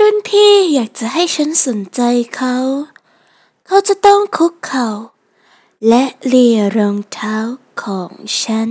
รุ่นพี่อยากจะให้ฉันสนใจเขา เขาจะต้องคุกเข่าและเลียรองเท้าของฉัน